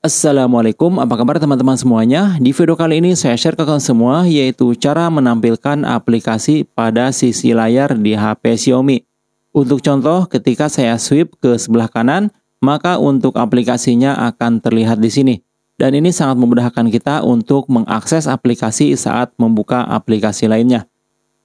Assalamualaikum, apa kabar teman-teman semuanya? Di video kali ini saya share ke kalian semua yaitu cara menampilkan aplikasi pada sisi layar di HP Xiaomi. Untuk contoh, ketika saya swipe ke sebelah kanan, maka untuk aplikasinya akan terlihat di sini. Dan ini sangat memudahkan kita untuk mengakses aplikasi saat membuka aplikasi lainnya.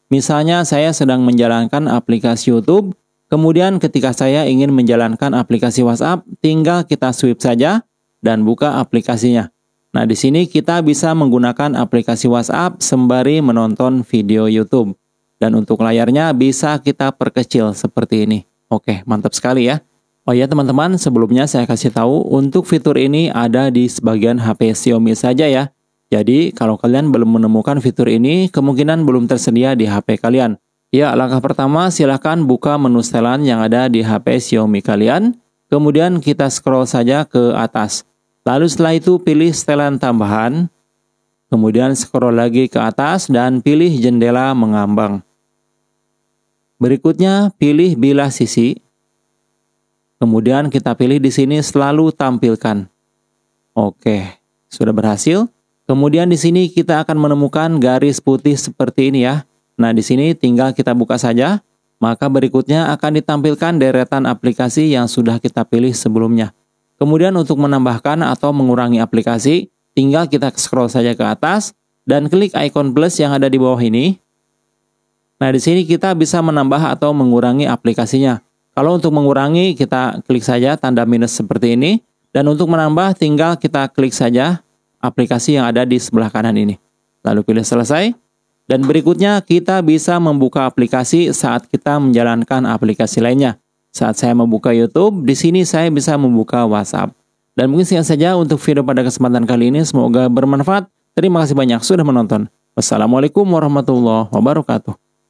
Misalnya saya sedang menjalankan aplikasi YouTube, kemudian ketika saya ingin menjalankan aplikasi WhatsApp, tinggal kita swipe saja, dan buka aplikasinya. Nah, di sini kita bisa menggunakan aplikasi WhatsApp sembari menonton video YouTube. Dan untuk layarnya bisa kita perkecil seperti ini. Oke, mantap sekali ya. Oh ya teman-teman, sebelumnya saya kasih tahu untuk fitur ini ada di sebagian HP Xiaomi saja ya. Jadi, kalau kalian belum menemukan fitur ini, kemungkinan belum tersedia di HP kalian. Ya, langkah pertama silahkan buka menu setelan yang ada di HP Xiaomi kalian. Kemudian kita scroll saja ke atas. Lalu setelah itu pilih setelan tambahan, kemudian scroll lagi ke atas dan pilih jendela mengambang. Berikutnya pilih bilah sisi. Kemudian kita pilih di sini selalu tampilkan. Oke, sudah berhasil. Kemudian di sini kita akan menemukan garis putih seperti ini ya. Nah, di sini tinggal kita buka saja. Maka berikutnya akan ditampilkan deretan aplikasi yang sudah kita pilih sebelumnya. Kemudian untuk menambahkan atau mengurangi aplikasi, tinggal kita scroll saja ke atas dan klik icon plus yang ada di bawah ini. Nah, di sini kita bisa menambah atau mengurangi aplikasinya. Kalau untuk mengurangi, kita klik saja tanda minus seperti ini. Dan untuk menambah, tinggal kita klik saja aplikasi yang ada di sebelah kanan ini. Lalu pilih selesai. Dan berikutnya, kita bisa membuka aplikasi saat kita menjalankan aplikasi lainnya. Saat saya membuka YouTube, di sini saya bisa membuka WhatsApp. Dan mungkin sekian saja untuk video pada kesempatan kali ini. Semoga bermanfaat. Terima kasih banyak sudah menonton. Wassalamualaikum warahmatullahi wabarakatuh.